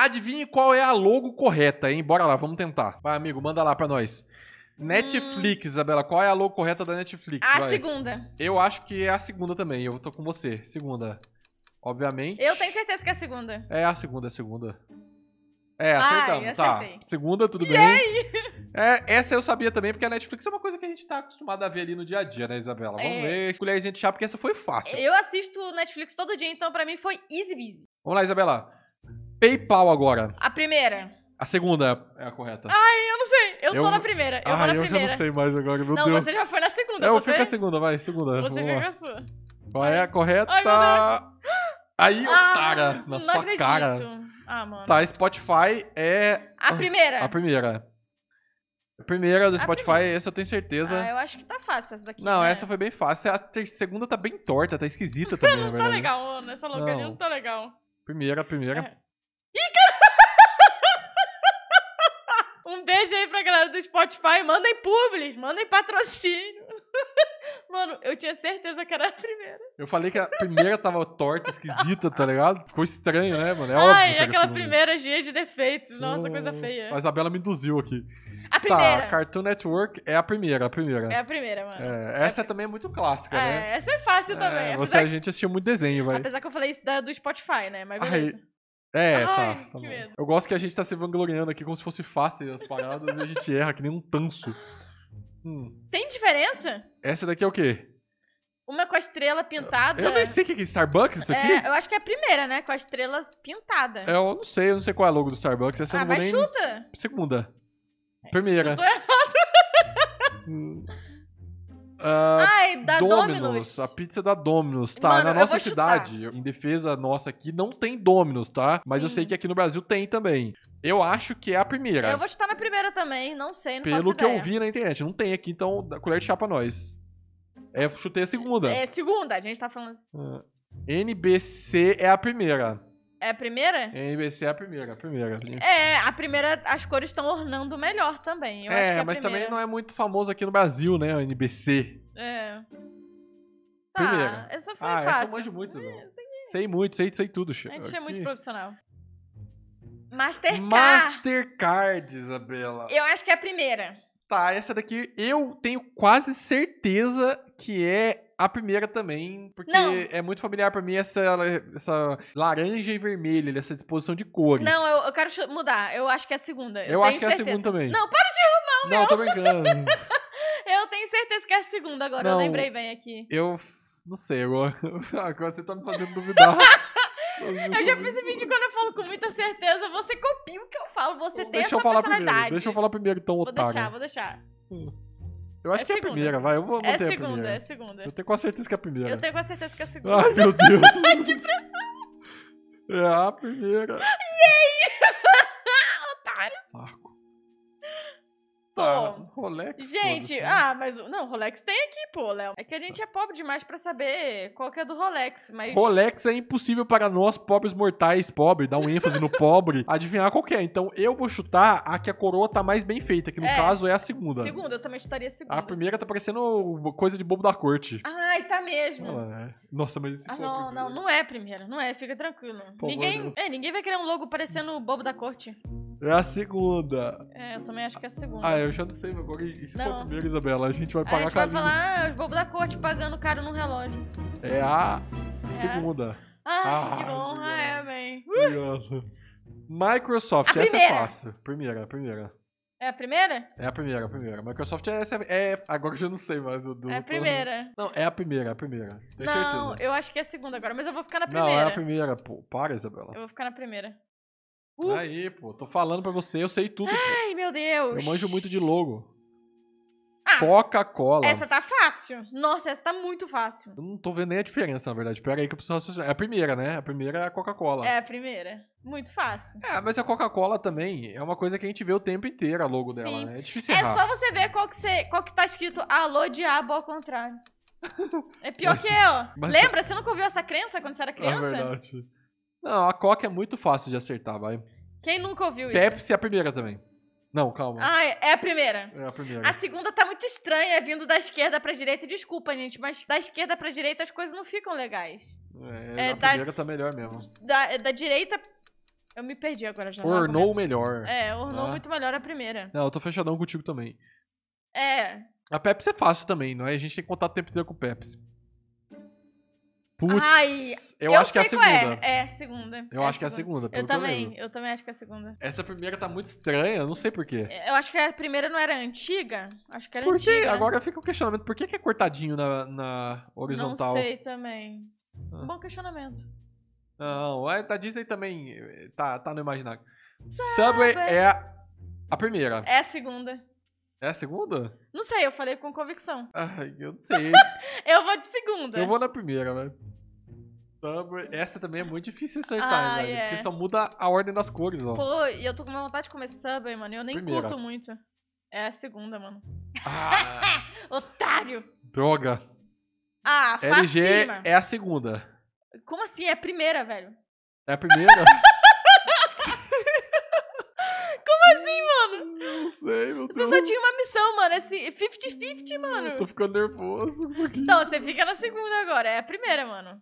Adivinhe qual é a logo correta, hein? Bora lá, vamos tentar. Vai, amigo, manda lá pra nós. Netflix, hum. Isabela, qual é a logo correta da Netflix? A Vai. segunda. Eu acho que é a segunda também, eu tô com você. Segunda. Obviamente. Eu tenho certeza que é a segunda. É a segunda, é a segunda. É, acertamos, Ai, tá. Segunda, tudo Yay! bem. É, essa eu sabia também, porque a Netflix é uma coisa que a gente tá acostumado a ver ali no dia a dia, né, Isabela? Vamos é. ver, colherzinha de chá, porque essa foi fácil. Eu assisto Netflix todo dia, então para mim foi easy busy. Vamos lá, Isabela. PayPal agora. A primeira. A segunda é a correta. Ai, eu não sei. Eu, eu... tô na primeira. Eu Ai, ah, na primeira. eu já não sei mais agora, meu não, Deus. Não, você já foi na segunda. Eu você... fico a segunda, vai, segunda. Você fica a sua. Qual é a correta? Ai, Aí, ah, cara, na sua acredito. cara. Ah, mano. Tá, Spotify é... A ah, primeira. A primeira. A primeira do Spotify, primeira. essa eu tenho certeza. Ah, eu acho que tá fácil essa daqui. Não, né? essa foi bem fácil. A segunda tá bem torta, tá esquisita também. não tá legal, mano. Essa louca não. não tá legal. Primeira, primeira. É. Um beijo aí pra galera do Spotify. Mandem publis, mandem patrocínio. Mano, eu tinha certeza que era a primeira. Eu falei que a primeira tava torta, esquisita, tá ligado? Ficou estranho, né, mano? É Ai, aquela primeira cheia de defeitos. Nossa, coisa feia. A Isabela me induziu aqui. A tá, primeira. Tá, Cartoon Network é a primeira, a primeira. É a primeira, mano. É, é essa é também é muito clássica, né? é, né? Essa é fácil é, também. Você, que... a gente assistiu muito desenho, velho. Apesar que eu falei isso da, do Spotify, né? Mas beleza. É, Ai, tá. tá eu gosto que a gente tá se vangloriando aqui como se fosse fácil as paradas e a gente erra que nem um tanso. Hum. Tem diferença? Essa daqui é o quê? Uma com a estrela pintada. Eu nem sei o que é, é Starbucks isso aqui. É, eu acho que é a primeira, né? Com a estrela pintada. É, eu não sei, eu não sei qual é o logo do Starbucks. Essa ah, vai nem... chuta! Segunda. É, primeira. Chutou errado. Hum. Uh, Ai, da Domino's. A pizza da Domino's, tá? Mano, na nossa cidade, em defesa nossa aqui, não tem Domino's, tá? Mas Sim. eu sei que aqui no Brasil tem também. Eu acho que é a primeira. Eu vou chutar na primeira também, não sei, não Pelo que eu vi na internet, não tem aqui, então colher de chá pra nós. É, chutei a segunda. É, segunda, a gente tá falando. Uh, ah, NBC é a primeira. É a primeira? NBC é, é a primeira, a primeira. É, a primeira, as cores estão ornando melhor também. Eu é, é mas primeira. também não é muito famoso aqui no Brasil, né? a NBC. É. Tá, primeira. essa foi ah, fácil. Essa eu manjo muito, é, não. Sei muito, sei, sei tudo, Chico. A gente é aqui. é muito profissional. Mastercard. Mastercard, Isabela. Eu acho que é a primeira. Tá, essa daqui eu tenho quase certeza que é a primeira também, porque não. é muito familiar para mim essa, essa laranja e vermelho, essa disposição de cores. Não, eu, eu quero mudar. Eu acho que é a segunda. Eu, eu acho que certeza. é a segunda também. Não, para de arrumar o Não, meu. tô brincando. eu tenho certeza que é a segunda agora, não, eu lembrei bem aqui. Eu não sei, agora, agora você tá me fazendo duvidar. eu já percebi que quando eu falo com muita certeza, você copia o que eu falo, você deixa tem a sua personalidade. Primeiro. Deixa eu falar primeiro, então, vou otário. Vou deixar, vou deixar. Hum. Eu acho é que segunda. é a primeira, vai. Eu vou é manter é segunda, a primeira. É segunda, Eu tenho quase certeza que é a primeira. Eu tenho quase certeza que é a segunda. Ai, meu Deus. que pressão. É a primeira. Yay! Pô, ah, Rolex. Gente, né? ah, mas não, Rolex tem aqui, pô, Léo. É que a gente é pobre demais para saber qual que é do Rolex, mas Rolex é impossível para nós pobres mortais, pobre, dá um ênfase no pobre, adivinhar qual é. Então eu vou chutar a que a coroa tá mais bem feita, que no é, caso é a segunda. Segunda, eu também chutaria a segunda. A primeira tá parecendo coisa de bobo da corte. Ai, tá mesmo. Ah, nossa, mas ah, não, não, né? não é a primeira, não é, fica tranquilo. Pô, ninguém, é, ninguém vai querer um logo parecendo bobo da corte. É a segunda. É, eu também acho que é a segunda. Ah, eu já não sei, agora escuta comigo, Isabela. A gente vai pagar caro. a gente vai falar ah, os da corte pagando caro no relógio. É a é. segunda. ah, que honra, ah, ah, é, bem. Uh! Microsoft, essa é fácil. Primeira, primeira. É a primeira? É a primeira, a primeira. Microsoft é, é agora eu já não sei mais. Eu, eu é a primeira. Tô... Não, é a primeira, a primeira. Tenho não, certeza. eu acho que é a segunda agora, mas eu vou ficar na primeira. Não, é a primeira, pô. Para, Isabela. Eu vou ficar na primeira. Uh. Aí, pô, tô falando pra você, eu sei tudo. Ai, pô. meu Deus. Eu manjo muito de logo. Ah, Coca-Cola. Essa tá fácil. Nossa, essa tá muito fácil. Eu não tô vendo nem a diferença, na verdade. Pera aí que eu preciso raciocinar. É a primeira, né? A primeira é a Coca-Cola. É a primeira. Muito fácil. É, mas a Coca-Cola também é uma coisa que a gente vê o tempo inteiro a logo Sim. dela, né? É difícil é errar. É só você ver qual que, você, qual que tá escrito Alô Diabo ao contrário. É pior mas, que eu. Mas... Lembra? Você nunca ouviu essa crença quando você era é criança? É verdade. Não, a Coca é muito fácil de acertar, vai. Quem nunca ouviu Pepsi isso? Pepsi é a primeira também. Não, calma. Ah, é, é a primeira. É a primeira. A segunda tá muito estranha, vindo da esquerda pra direita. Desculpa, gente, mas da esquerda pra direita as coisas não ficam legais. É, é a da, primeira tá melhor mesmo. Da, da direita. Eu me perdi agora já. Ornou melhor. É, ornou ah. muito melhor a primeira. Não, eu tô fechadão contigo também. É. A Pepsi é fácil também, não é? A gente tem que contar o tempo inteiro com Pepsi. Putz, Ai, eu, eu acho que é a segunda. É, é segunda. Eu é acho segunda. que é a segunda. Pelo eu também, eu, eu, também acho que é a segunda. Essa primeira tá muito estranha, não sei porquê. Eu acho que a primeira não era antiga. Acho que era por que? Agora fica o questionamento. Por que, que é cortadinho na, na horizontal? Não sei também. Ah. Bom questionamento. Não, a é, da Disney também eh, tá, tá no imaginário. Subway é a, a primeira. É a segunda. É a segunda? Não sei, eu falei com convicção. Ai, eu não sei. eu vou de segunda. Eu vou na primeira, velho. Né? Essa também é muito difícil acertar, ah, velho. É. Porque só muda a ordem das cores, ó. Pô, e eu tô com uma vontade de comer Subway, mano. Eu nem primeira. curto muito. É a segunda, mano. Ah. Otário! Droga! Ah, LG é a segunda. Como assim? É a primeira, velho. É a primeira? velho. Você só tinha uma missão, mano. Esse 50-50, mano. Eu tô ficando nervoso. Não, você fica na segunda agora. É a primeira, mano.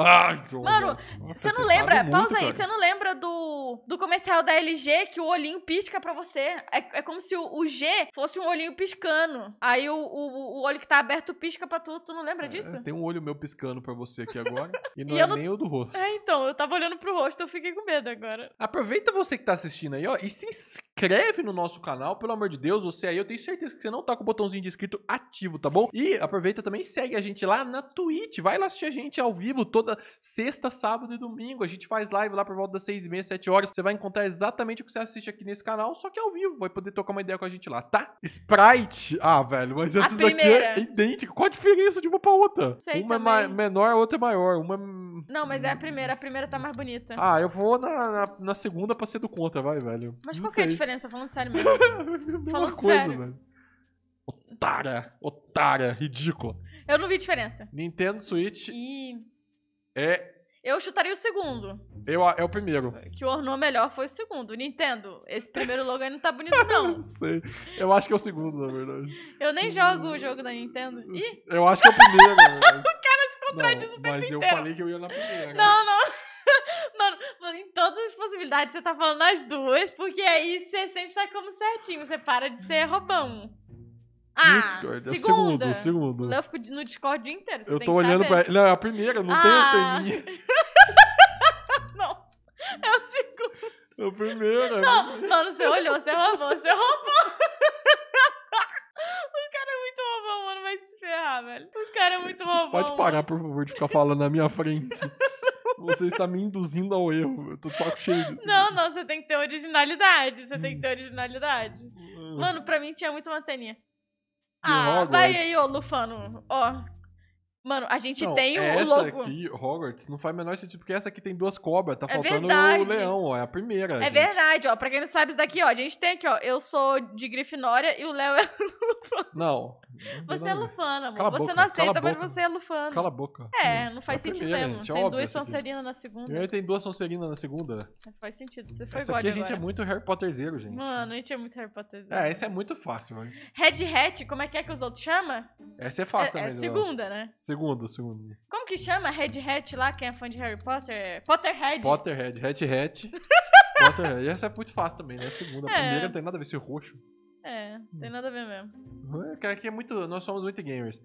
Ah, então. Mano, você não lembra. Muito, pausa cara. aí. Você não lembra do, do comercial da LG que o olhinho pisca pra você? É, é como se o, o G fosse um olhinho piscando. Aí o, o, o olho que tá aberto pisca pra tu. Tu não lembra é, disso? Tem um olho meu piscando pra você aqui agora. e não e é não... nem o do rosto. É, então. Eu tava olhando pro rosto. Eu fiquei com medo agora. Aproveita você que tá assistindo aí, ó. E se inscreve inscreve no nosso canal, pelo amor de Deus, você aí, eu tenho certeza que você não tá com o botãozinho de inscrito ativo, tá bom? E aproveita também segue a gente lá na Twitch, vai lá assistir a gente ao vivo toda sexta, sábado e domingo, a gente faz live lá por volta das seis e meia, sete horas, você vai encontrar exatamente o que você assiste aqui nesse canal, só que ao vivo, vai poder trocar uma ideia com a gente lá, tá? Sprite, ah, velho, mas essa daqui aqui é idêntica, qual a diferença de uma pra outra? Sei uma é também. é menor, a outra é maior, uma... É não, mas é a hum. primeira, a primeira tá mais bonita. Ah, eu vou na, na, na segunda pra ser do contra, vai, velho. Mas não qual que é a diferença? diferença, falando sério mesmo. É falando coisa, sério. Velho. Otária, otária, ridícula. Eu não vi diferença. Nintendo Switch e... é... Eu chutaria o segundo. Eu, é o primeiro. Que ornou melhor foi o segundo. Nintendo, esse primeiro logo aí não tá bonito, não. não sei. Eu acho que é o segundo, na verdade. Eu nem jogo o jogo da Nintendo. Ih! Eu acho que é o primeiro, o cara se contradiz o tempo Mas eu falei que eu ia na primeira. Não, não em todas as possibilidades, você tá falando as duas, porque aí você sempre sai como certinho, você para de ser roubão. Ah, Discord. É o segundo, segundo. O fico no Discord o dia inteiro. eu tô olhando saber. pra ele. Não, é a primeira, não ah. tem a teninha. não, é o segundo. É o primeiro. É não, mano, você olhou, você é roubou, você é roubou. O cara é muito roubão, mano, vai se ferrar, velho. O cara é muito roubão. Pode parar, mano. por favor, de ficar falando na minha frente. Você está me induzindo ao erro. Eu tô de saco cheio. Não, não, você tem que ter originalidade. Você tem que ter hum. originalidade. Hum. Mano, pra mim tinha muito manteninha. Ah, vai aí, ô Lufano. Ó, Mano, a gente não, tem o logo. Essa aqui, Hogwarts, não faz o menor sentido, porque essa aqui tem duas cobras, tá é faltando verdade. o leão, ó, é a primeira. É gente. verdade, ó, pra quem não sabe isso daqui, ó, a gente tem aqui, ó, eu sou de Grifinória e o Léo é Lufano. Não. Você é Lufana, mano Você boca, não aceita, mas você é Lufana. Cala a boca. É, não é faz é sentido primeira, mesmo. Gente, é tem duas Sanserinas na segunda. E tem duas Sanserinas na segunda. Não faz sentido, você foi essa God aqui a gente é muito Harry Potterzeiro, gente. Mano, a gente é muito Harry Potterzeiro. É, esse é muito fácil, mano. Red Hat, como é que é que os outros chamam? Essa é fácil é, é a né? segunda, né? Segundo, segundo. Como que chama Red Hat lá, quem é fã de Harry Potter? Potterhead. Potterhead, Red Hat. Potterhead. Essa é muito fácil também, né? A segunda. A É. primeira não tem nada a ver, esse roxo. É, tem hum. nada a ver mesmo. É, Cara, aqui é muito. Nós somos muito gamers.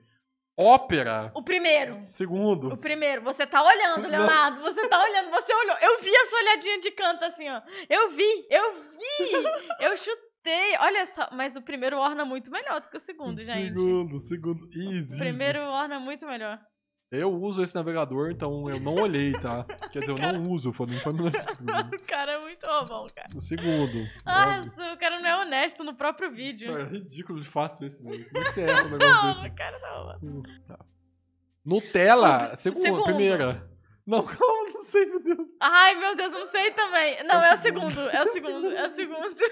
Ópera. O primeiro. segundo O primeiro, você tá olhando, Não. Leonardo, você tá olhando, você olhou. Eu vi a sua olhadinha de canto assim, ó. Eu vi, eu vi, eu chutei gostei. Olha só, mas o primeiro orna é muito melhor do que o segundo, o gente. Segundo, segundo. Easy. O primeiro easy. orna é muito melhor. Eu uso esse navegador, então eu não olhei, tá? Quer dizer, eu cara... não uso, foi, não foi no segundo. O cara é muito bom, cara. O segundo. Nossa, ah, óbvio. o cara não é honesto no próprio vídeo. é ridículo de fácil esse, mano. Como é que você erra um negócio não, desse? cara, não. Hum, tá. Nutella, segundo, segundo. primeira. Não, calma, não sei, meu Deus. Ai, meu Deus, não sei também. Não, é o segundo, é o segundo, é o segundo. É o segundo.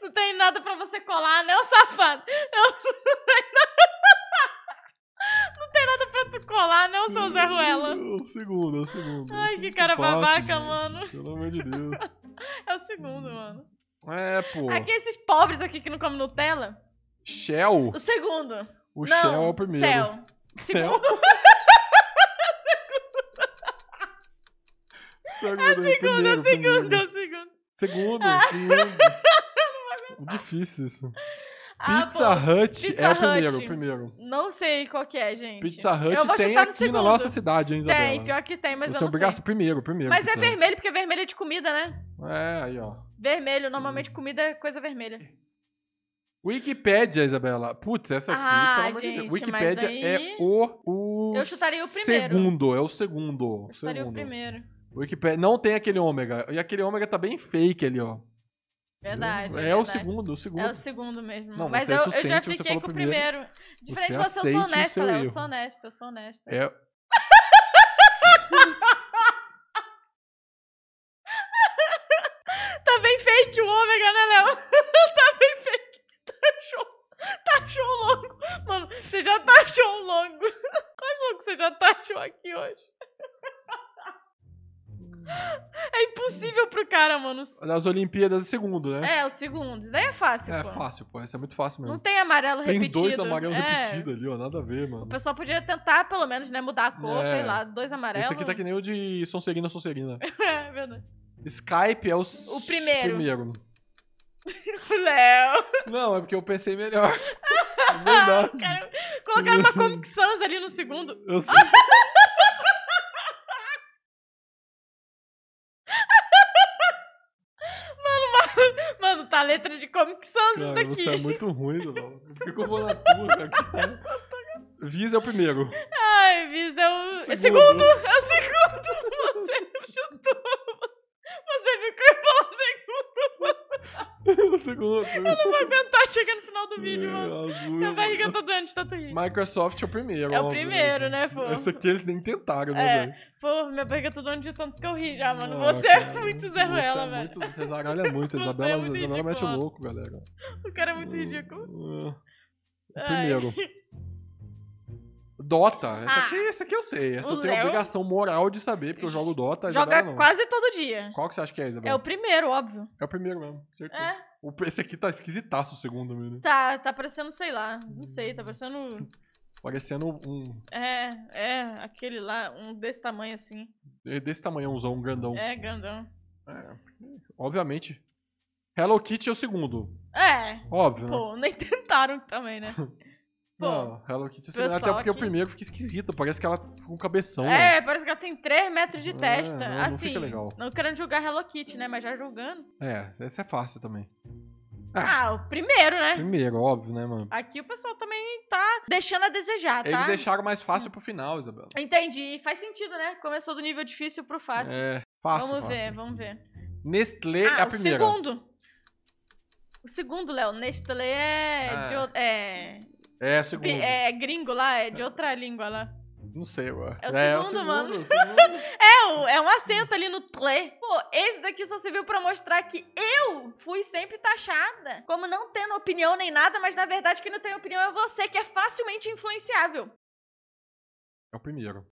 Não tem nada pra você colar, né, ô safado? Eu... Não tem nada. Não tem nada pra tu colar, né, ô seu Zé Ruela? É o segundo, é o segundo. Ai, que cara fácil, babaca, gente. mano. Pelo amor de Deus. É o segundo, hum. mano. É, pô. Aqui esses pobres aqui que não comem Nutella. Shell? O segundo. O não, Shell é o primeiro. Shell. Segundo. É o segundo, é o segundo, é o segundo. Segundo? Ah. Segundo. Difícil isso. Ah, Pizza bom. Hut Pizza é o primeiro, o primeiro. Não sei qual que é, gente. Pizza Hut eu vou tem aqui segundo. na nossa cidade, hein, Isabela? Tem, pior que tem, mas eu é não obrigasse sei. primeiro, primeiro. Mas é vermelho, porque vermelho é de comida, né? É, aí, ó. Vermelho, normalmente hum. comida é coisa vermelha. Wikipédia, Isabela. Putz, essa aqui, ah, pelo gente, amor de Deus. Wikipédia aí... é o, o. Eu chutaria o primeiro. Segundo, é o segundo. Eu chutaria segundo. o primeiro. Não tem aquele ômega. E aquele ômega tá bem fake ali, ó. Verdade. É, é, verdade. o segundo, o segundo. É o segundo mesmo. Não, Mas eu, é eu, já fiquei com o primeiro. Diferente de você eu sou honesta, Léo. Eu sou honesta, eu sou honesta. É. tá bem fake o ômega, né, Léo? tá bem fake. Tá show. Tá show longo. Mano, você já tá show longo. Quais longo você já tá show aqui hoje? É impossível pro cara, mano. Nas Olimpíadas é segundo, né? É, o segundo. Isso é fácil, é, pô. É fácil, pô. Isso é muito fácil mesmo. Não tem amarelo tem repetido. Tem dois amarelos é. repetidos ali, ó. Nada a ver, mano. O pessoal podia tentar, pelo menos, né? Mudar a cor, é. sei lá. Dois amarelos. Esse aqui tá que nem o de Sonserina Sonserina. é, verdade. Skype é o... O primeiro. primeiro. Léo. Não, é porque eu pensei melhor. Não é dá. colocaram uma Comic Sans ali no segundo. Eu sei. cantar tá letra de Comic Sans isso daqui. Você é muito ruim, Duval. Por que, eu vou na tua, Viz é o primeiro. Ai, Viz é o. Segundo! É o segundo! Você chutou! segundo. Eu não vou aguentar chegar no final do vídeo, mano. Azul, Minha barriga mano. tá doendo de tatuí. Microsoft é o primeiro. É o né, primeiro, né, pô? Essa aqui eles nem tentaram, né, é. velho? Pô, minha barriga tá doendo de tanto que eu ri já, mano. Ah, você é cara, é, é muito zero ela, é velho. Você zaralha muito. Isabela, é muito Isabela mete o louco, galera. O cara é muito ridículo. Ah, o primeiro. Dota. Essa, ah, aqui, essa aqui eu sei. Essa eu tenho Léo... obrigação moral de saber, porque eu jogo Dota. Joga Isabela, quase todo dia. Qual que você acha que é, Isabela? É o primeiro, óbvio. É o primeiro mesmo, certeza. É. O, esse aqui tá esquisitaço, segundo meu, né? Tá, tá parecendo, sei lá, não sei, tá parecendo. Parecendo um. É, é, aquele lá, um desse tamanho assim. É desse tamanhãozão, um grandão. É, grandão. É, obviamente. Hello Kitty é o segundo. É. Óbvio. Né? Pô, né? nem tentaram também, né? Bom, não, Hello Kitty assim, Até porque que... o primeiro fica esquisito, parece que ela com um cabeção. É, né? parece que ela tem 3 metros de é, testa. É, não, assim, não, legal. não querendo julgar Hello Kitty, né? Mas já julgando. É, esse é fácil também. Ah, ah, o primeiro, né? Primeiro, óbvio, né, mano? Aqui o pessoal também tá deixando a desejar, tá? Eles deixaram mais fácil pro final, Isabela. Entendi. Faz sentido, né? Começou do nível difícil pro fácil. É, fácil. Vamos fácil. ver, vamos ver. Nestlé ah, é a primeira. O segundo. O segundo, Léo. Nestlé é. Ah. De... é... É, segundo. segunda. É gringo lá, é de outra língua lá. Não sei agora. É o é, é segundo, é o mano. Segundo, é, um, é um acento ali no tle. Pô, esse daqui só serviu para mostrar que eu fui sempre taxada. Como não tendo opinião nem nada, mas na verdade quem não tem opinião é você, que é facilmente influenciável. É o primeiro.